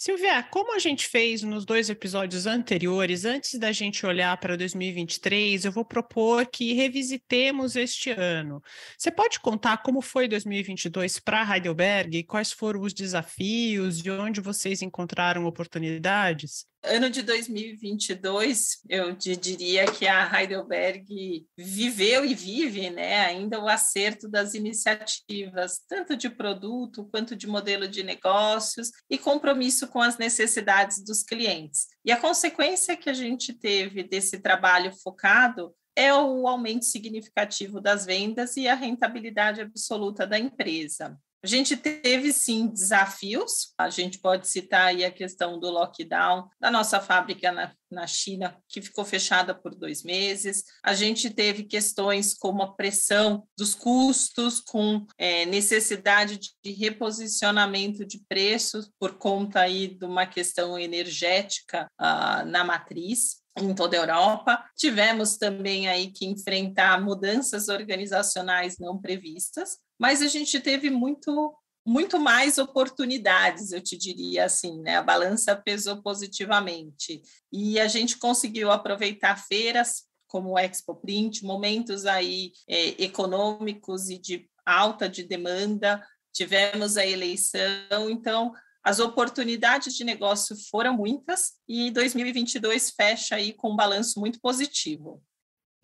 Silvia, como a gente fez nos dois episódios anteriores, antes da gente olhar para 2023, eu vou propor que revisitemos este ano. Você pode contar como foi 2022 para Heidelberg? Quais foram os desafios? e onde vocês encontraram oportunidades? Ano de 2022, eu diria que a Heidelberg viveu e vive né, ainda o acerto das iniciativas, tanto de produto quanto de modelo de negócios e compromisso com as necessidades dos clientes. E a consequência que a gente teve desse trabalho focado é o aumento significativo das vendas e a rentabilidade absoluta da empresa. A gente teve sim desafios. A gente pode citar aí a questão do lockdown da nossa fábrica na, na China, que ficou fechada por dois meses. A gente teve questões como a pressão dos custos, com é, necessidade de reposicionamento de preços por conta aí de uma questão energética ah, na matriz em toda a Europa. Tivemos também aí que enfrentar mudanças organizacionais não previstas, mas a gente teve muito muito mais oportunidades, eu te diria assim, né? A balança pesou positivamente. E a gente conseguiu aproveitar feiras como o Expo Print, momentos aí é, econômicos e de alta de demanda, tivemos a eleição, então as oportunidades de negócio foram muitas e 2022 fecha aí com um balanço muito positivo.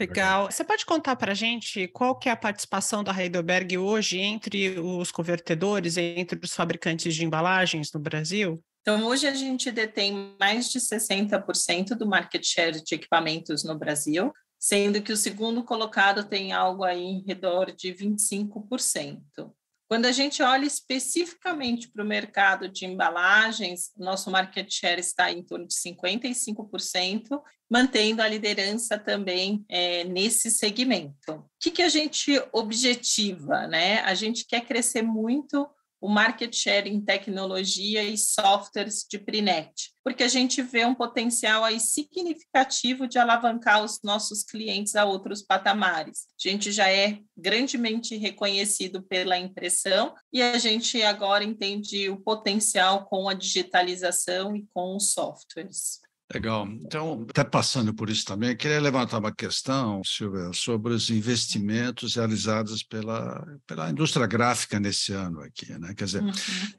Legal. Você pode contar para a gente qual que é a participação da Heidelberg hoje entre os convertedores, entre os fabricantes de embalagens no Brasil? Então, hoje a gente detém mais de 60% do market share de equipamentos no Brasil, sendo que o segundo colocado tem algo aí em redor de 25%. Quando a gente olha especificamente para o mercado de embalagens, nosso market share está em torno de 55%, mantendo a liderança também é, nesse segmento. O que, que a gente objetiva? Né? A gente quer crescer muito o market share em tecnologia e softwares de Prinet, porque a gente vê um potencial aí significativo de alavancar os nossos clientes a outros patamares. A gente já é grandemente reconhecido pela impressão e a gente agora entende o potencial com a digitalização e com os softwares. Legal. Então, até tá passando por isso também, queria levantar uma questão, Silvia, sobre os investimentos realizados pela, pela indústria gráfica nesse ano aqui. Né? Quer dizer, uhum.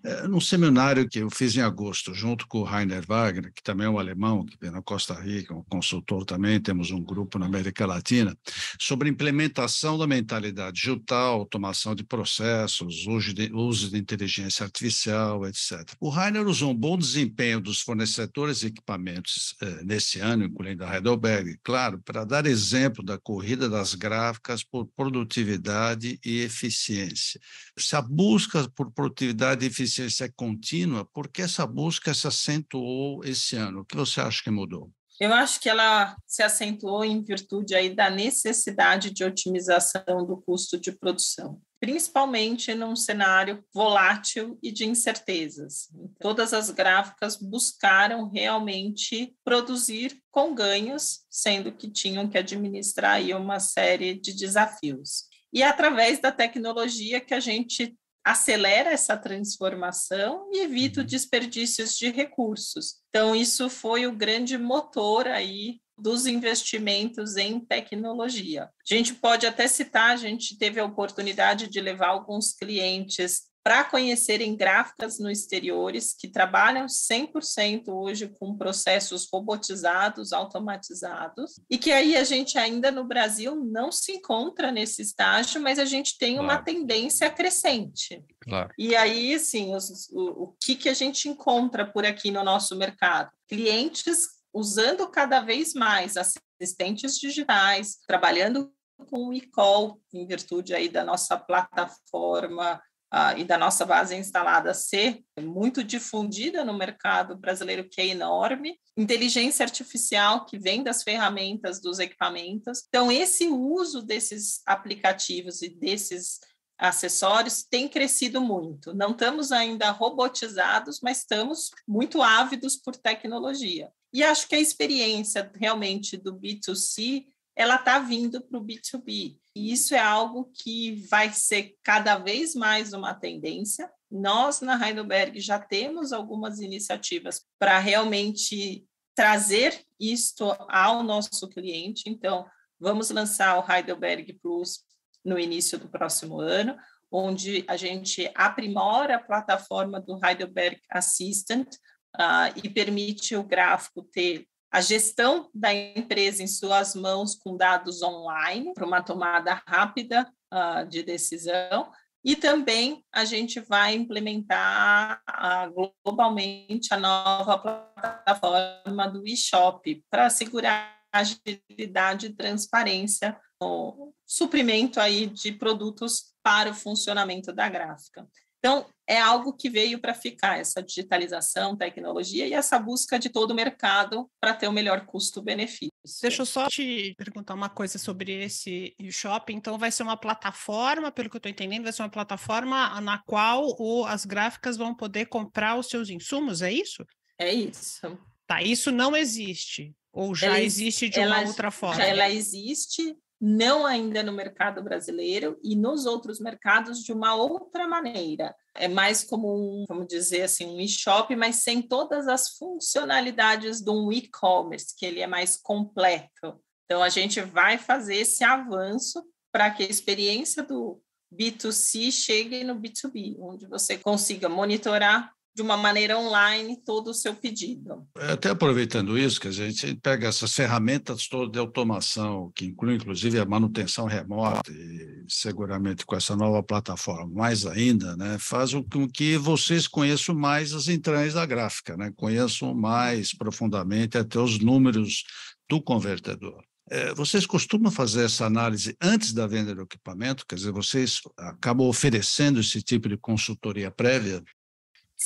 é, num seminário que eu fiz em agosto, junto com o Rainer Wagner, que também é um alemão, que vem na Costa Rica, um consultor também, temos um grupo na América Latina, sobre implementação da mentalidade digital, automação de processos, uso de, uso de inteligência artificial, etc. O Rainer usou um bom desempenho dos fornecedores de equipamentos eh, nesse ano, incluindo a Heidelberg, claro, para dar exemplo da corrida das gráficas por produtividade e eficiência. Se a busca por produtividade e eficiência é contínua, por que essa busca se acentuou esse ano? O que você acha que mudou? Eu acho que ela se acentuou em virtude aí da necessidade de otimização do custo de produção principalmente num cenário volátil e de incertezas. Então, todas as gráficas buscaram realmente produzir com ganhos, sendo que tinham que administrar aí uma série de desafios. E é através da tecnologia que a gente acelera essa transformação e evita uhum. desperdícios de recursos. Então, isso foi o grande motor aí dos investimentos em tecnologia. A gente pode até citar, a gente teve a oportunidade de levar alguns clientes para conhecerem gráficas no exteriores que trabalham 100% hoje com processos robotizados, automatizados, e que aí a gente ainda no Brasil não se encontra nesse estágio, mas a gente tem claro. uma tendência crescente. Claro. E aí, assim, os, o, o que, que a gente encontra por aqui no nosso mercado? Clientes usando cada vez mais assistentes digitais, trabalhando com o eCall, em virtude aí da nossa plataforma uh, e da nossa base instalada ser muito difundida no mercado brasileiro, que é enorme, inteligência artificial que vem das ferramentas, dos equipamentos. Então, esse uso desses aplicativos e desses acessórios tem crescido muito. Não estamos ainda robotizados, mas estamos muito ávidos por tecnologia. E acho que a experiência realmente do B2C, ela está vindo para o B2B. E isso é algo que vai ser cada vez mais uma tendência. Nós, na Heidelberg, já temos algumas iniciativas para realmente trazer isto ao nosso cliente. Então, vamos lançar o Heidelberg Plus no início do próximo ano, onde a gente aprimora a plataforma do Heidelberg Assistant uh, e permite o gráfico ter a gestão da empresa em suas mãos com dados online para uma tomada rápida uh, de decisão. E também a gente vai implementar ah, globalmente a nova plataforma do eShop para assegurar agilidade e transparência no suprimento aí de produtos para o funcionamento da gráfica. Então, é algo que veio para ficar, essa digitalização, tecnologia e essa busca de todo o mercado para ter o melhor custo-benefício. Deixa eu só te perguntar uma coisa sobre esse shopping. Então, vai ser uma plataforma, pelo que eu estou entendendo, vai ser uma plataforma na qual o, as gráficas vão poder comprar os seus insumos, é isso? É isso. Tá, isso não existe. Ou já ela, existe de uma outra forma? Ela existe, não ainda no mercado brasileiro e nos outros mercados de uma outra maneira. É mais como um, vamos dizer assim, um e-shop, mas sem todas as funcionalidades de um e-commerce, que ele é mais completo. Então a gente vai fazer esse avanço para que a experiência do B2C chegue no B2B, onde você consiga monitorar de uma maneira online todo o seu pedido. É, até aproveitando isso, que a gente pega essas ferramentas todas de automação, que inclui inclusive a manutenção remota, e seguramente com essa nova plataforma, mais ainda, né, faz com que vocês conheçam mais as entranhas da gráfica, né, conheçam mais profundamente até os números do convertedor é, vocês costumam fazer essa análise antes da venda do equipamento? Quer dizer, vocês acabam oferecendo esse tipo de consultoria prévia?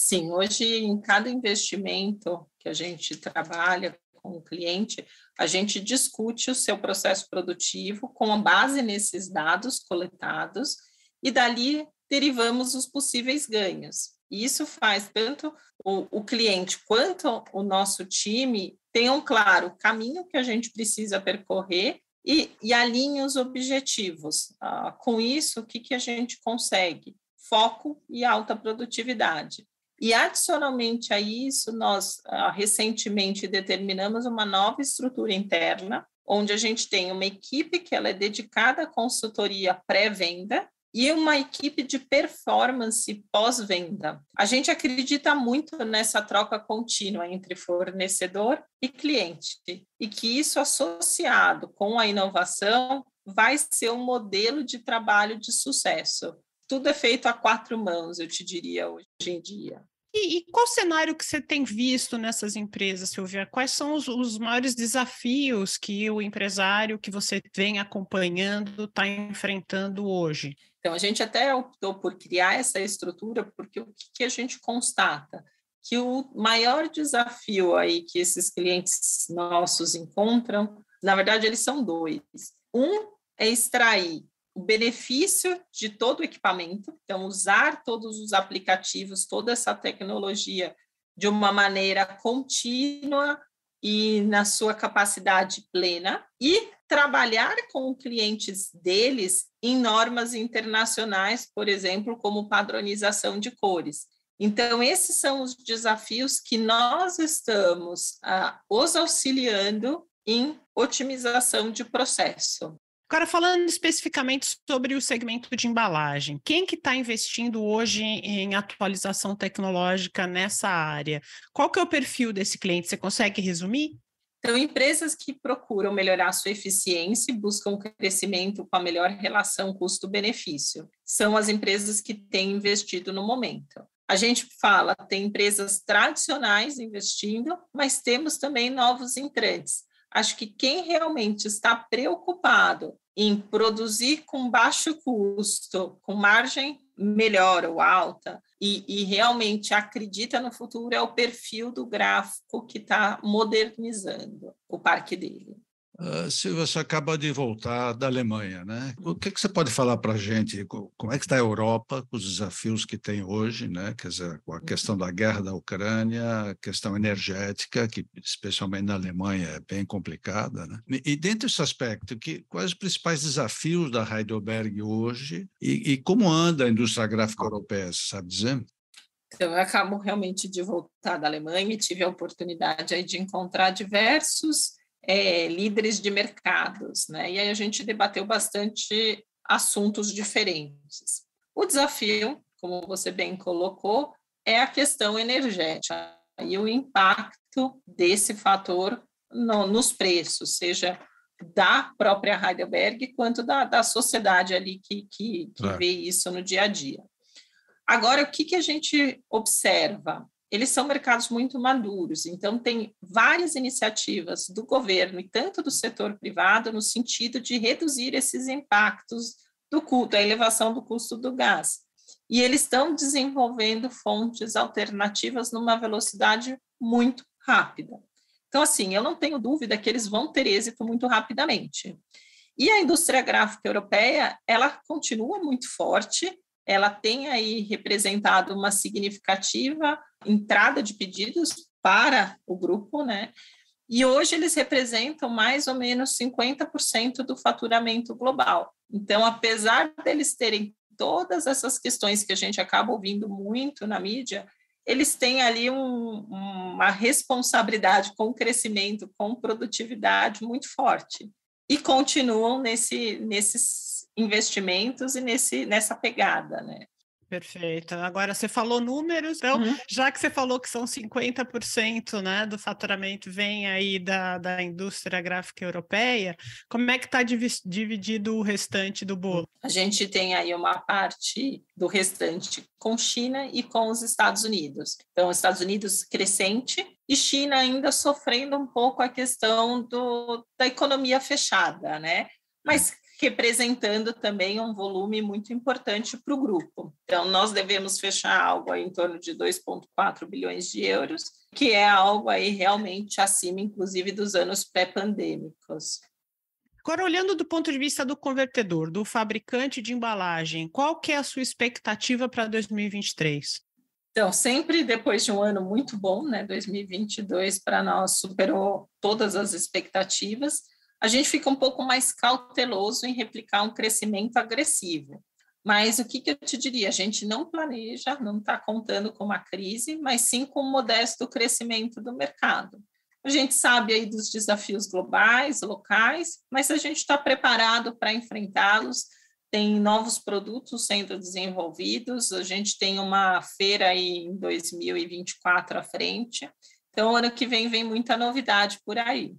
Sim, hoje em cada investimento que a gente trabalha com o cliente, a gente discute o seu processo produtivo com base nesses dados coletados e dali derivamos os possíveis ganhos. E isso faz tanto o, o cliente quanto o nosso time tenham claro o caminho que a gente precisa percorrer e, e alinhe os objetivos. Ah, com isso, o que, que a gente consegue? Foco e alta produtividade. E, adicionalmente a isso, nós ah, recentemente determinamos uma nova estrutura interna, onde a gente tem uma equipe que ela é dedicada à consultoria pré-venda, e uma equipe de performance pós-venda. A gente acredita muito nessa troca contínua entre fornecedor e cliente, e que isso associado com a inovação vai ser um modelo de trabalho de sucesso. Tudo é feito a quatro mãos, eu te diria hoje em dia. E, e, qual cenário que você tem visto nessas empresas, Silvia? Quais são os, os maiores desafios que o empresário que você vem acompanhando está enfrentando hoje? Então, a gente até optou por criar essa estrutura, porque o que, que a gente constata? Que o maior desafio aí que esses clientes nossos encontram, na verdade, eles são dois. Um é extrair o benefício de todo o equipamento, então usar todos os aplicativos, toda essa tecnologia de uma maneira contínua e na sua capacidade plena e trabalhar com clientes deles em normas internacionais, por exemplo, como padronização de cores. Então, esses são os desafios que nós estamos ah, os auxiliando em otimização de processo. Agora, falando especificamente sobre o segmento de embalagem, quem que está investindo hoje em atualização tecnológica nessa área? Qual que é o perfil desse cliente? Você consegue resumir? Então, empresas que procuram melhorar sua eficiência e buscam crescimento com a melhor relação custo-benefício são as empresas que têm investido no momento. A gente fala, tem empresas tradicionais investindo, mas temos também novos entrantes, acho que quem realmente está preocupado em produzir com baixo custo, com margem melhor ou alta, e, e realmente acredita no futuro, é o perfil do gráfico que está modernizando o parque dele. Ah, se Silvia, você acaba de voltar da Alemanha, né? O que, que você pode falar para a gente? Como é que está a Europa com os desafios que tem hoje, né? Quer dizer, com a questão da guerra da Ucrânia, a questão energética, que especialmente na Alemanha é bem complicada, né? E, e dentro desse aspecto, que, quais os principais desafios da Heidelberg hoje e, e como anda a indústria gráfica europeia, você sabe dizer? Então, eu acabo realmente de voltar da Alemanha e tive a oportunidade aí de encontrar diversos é, líderes de mercados, né? E aí a gente debateu bastante assuntos diferentes. O desafio, como você bem colocou, é a questão energética e o impacto desse fator no, nos preços, seja da própria Heidelberg quanto da, da sociedade ali que, que, que é. vê isso no dia a dia. Agora, o que, que a gente observa? eles são mercados muito maduros, então tem várias iniciativas do governo e tanto do setor privado no sentido de reduzir esses impactos do custo, a elevação do custo do gás. E eles estão desenvolvendo fontes alternativas numa velocidade muito rápida. Então, assim, eu não tenho dúvida que eles vão ter êxito muito rapidamente. E a indústria gráfica europeia, ela continua muito forte, ela tem aí representado uma significativa entrada de pedidos para o grupo, né? E hoje eles representam mais ou menos 50% do faturamento global. Então, apesar deles terem todas essas questões que a gente acaba ouvindo muito na mídia, eles têm ali um, uma responsabilidade com crescimento, com produtividade muito forte. E continuam nesse, nesses investimentos e nesse, nessa pegada, né? Perfeito. Agora, você falou números, então, uhum. já que você falou que são 50% né, do faturamento vem aí da, da indústria gráfica europeia, como é que está dividido o restante do bolo? A gente tem aí uma parte do restante com China e com os Estados Unidos. Então, Estados Unidos crescente e China ainda sofrendo um pouco a questão do, da economia fechada, né? Mas representando também um volume muito importante para o grupo. Então, nós devemos fechar algo em torno de 2,4 bilhões de euros, que é algo aí realmente acima, inclusive, dos anos pré-pandêmicos. Agora, olhando do ponto de vista do convertedor, do fabricante de embalagem, qual que é a sua expectativa para 2023? Então, sempre depois de um ano muito bom, né, 2022 para nós superou todas as expectativas a gente fica um pouco mais cauteloso em replicar um crescimento agressivo. Mas o que, que eu te diria? A gente não planeja, não está contando com uma crise, mas sim com um modesto crescimento do mercado. A gente sabe aí dos desafios globais, locais, mas a gente está preparado para enfrentá-los. Tem novos produtos sendo desenvolvidos, a gente tem uma feira aí em 2024 à frente. Então, ano que vem vem muita novidade por aí.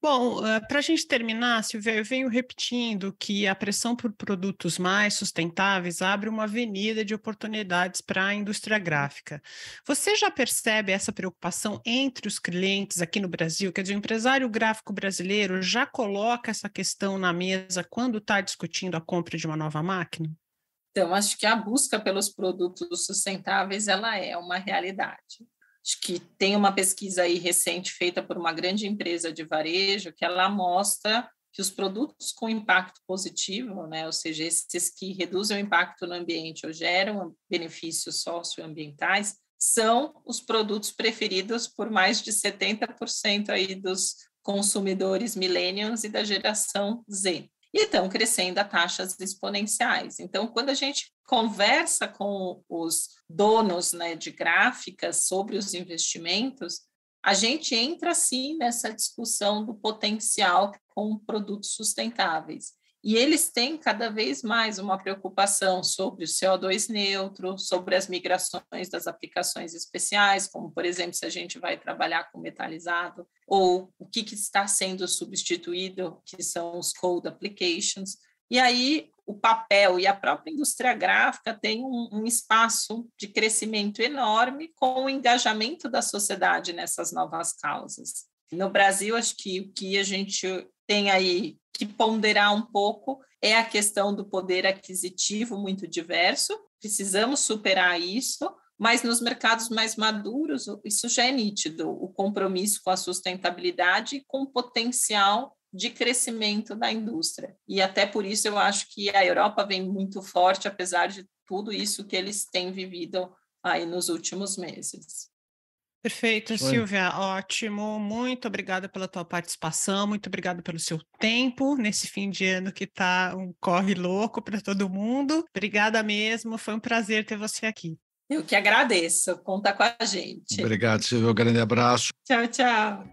Bom, eh, para a gente terminar, Silvia, eu venho repetindo que a pressão por produtos mais sustentáveis abre uma avenida de oportunidades para a indústria gráfica. Você já percebe essa preocupação entre os clientes aqui no Brasil? Quer dizer, o empresário gráfico brasileiro já coloca essa questão na mesa quando está discutindo a compra de uma nova máquina? Então, acho que a busca pelos produtos sustentáveis ela é uma realidade. Acho que tem uma pesquisa aí recente feita por uma grande empresa de varejo que ela mostra que os produtos com impacto positivo, né, ou seja, esses que reduzem o impacto no ambiente ou geram benefícios socioambientais, são os produtos preferidos por mais de 70% aí dos consumidores millennials e da geração Z e estão crescendo a taxas exponenciais. Então, quando a gente conversa com os donos né, de gráficas sobre os investimentos, a gente entra sim nessa discussão do potencial com produtos sustentáveis. E eles têm cada vez mais uma preocupação sobre o CO2 neutro, sobre as migrações das aplicações especiais, como, por exemplo, se a gente vai trabalhar com metalizado, ou o que, que está sendo substituído, que são os cold applications. E aí, o papel e a própria indústria gráfica tem um, um, espaço de crescimento enorme com o engajamento da sociedade nessas novas causas. No Brasil, acho que o que a gente tem aí que ponderar um pouco é a questão do poder aquisitivo muito diverso. Precisamos superar isso, mas nos mercados mais maduros, isso já é nítido o compromisso com a sustentabilidade e com o potencial de crescimento da indústria. E até por isso eu acho que a Europa vem muito forte, apesar de tudo isso que eles têm vivido aí nos últimos meses. Perfeito, Silvia, ótimo. Muito obrigada pela tua participação, muito obrigada pelo seu tempo nesse fim de ano que tá um corre louco para todo mundo. Obrigada mesmo, foi um prazer ter você aqui. Eu que agradeço, conta com a gente. Obrigado, Silvia, um grande abraço. Tchau, tchau.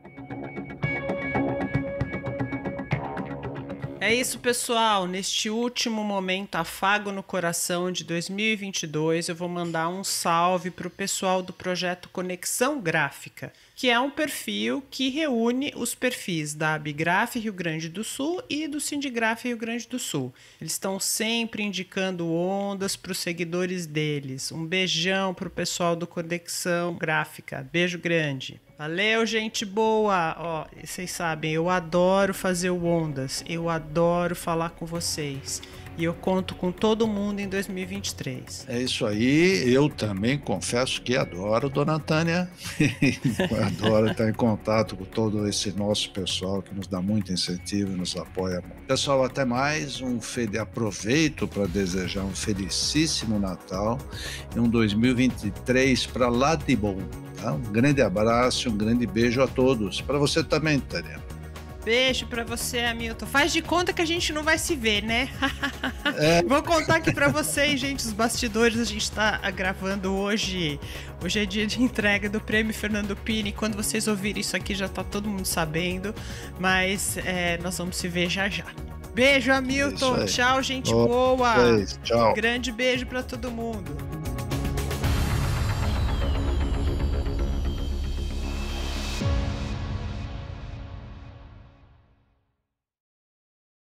É isso, pessoal. Neste último momento afago no coração de 2022, eu vou mandar um salve para o pessoal do projeto Conexão Gráfica que é um perfil que reúne os perfis da Abigraf Rio Grande do Sul e do Sindigraf Rio Grande do Sul. Eles estão sempre indicando ondas para os seguidores deles. Um beijão para o pessoal do Conexão Gráfica. Beijo grande. Valeu, gente boa! Ó, vocês sabem, eu adoro fazer o Ondas, eu adoro falar com vocês. E eu conto com todo mundo em 2023. É isso aí. Eu também confesso que adoro, dona Tânia. adoro estar em contato com todo esse nosso pessoal que nos dá muito incentivo e nos apoia muito. Pessoal, até mais. Um feliz... Aproveito para desejar um felicíssimo Natal e um 2023 para lá de bom. Tá? Um grande abraço, um grande beijo a todos. Para você também, Tânia. Beijo pra você, Hamilton. Faz de conta que a gente não vai se ver, né? É. Vou contar aqui pra vocês, gente, os bastidores. A gente tá gravando hoje. Hoje é dia de entrega do prêmio Fernando Pini. Quando vocês ouvirem isso aqui, já tá todo mundo sabendo. Mas é, nós vamos se ver já já. Beijo, Hamilton. Tchau, gente boa. boa. É Tchau. Um grande beijo pra todo mundo.